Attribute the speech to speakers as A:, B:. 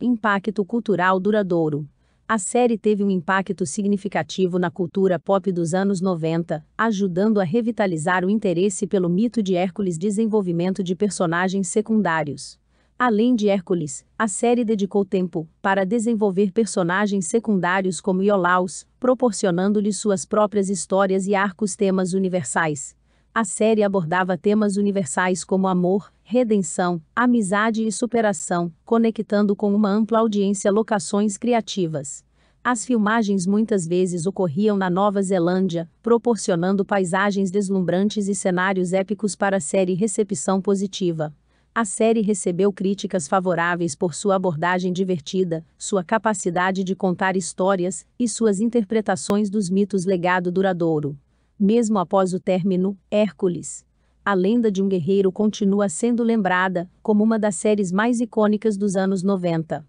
A: Impacto cultural duradouro. A série teve um impacto significativo na cultura pop dos anos 90, ajudando a revitalizar o interesse pelo mito de Hércules desenvolvimento de personagens secundários. Além de Hércules, a série dedicou tempo para desenvolver personagens secundários como Iolaus, proporcionando-lhe suas próprias histórias e arcos temas universais. A série abordava temas universais como amor, redenção, amizade e superação, conectando com uma ampla audiência locações criativas. As filmagens muitas vezes ocorriam na Nova Zelândia, proporcionando paisagens deslumbrantes e cenários épicos para a série Recepção Positiva. A série recebeu críticas favoráveis por sua abordagem divertida, sua capacidade de contar histórias e suas interpretações dos mitos legado duradouro. Mesmo após o término, Hércules, a lenda de um guerreiro continua sendo lembrada como uma das séries mais
B: icônicas dos anos 90.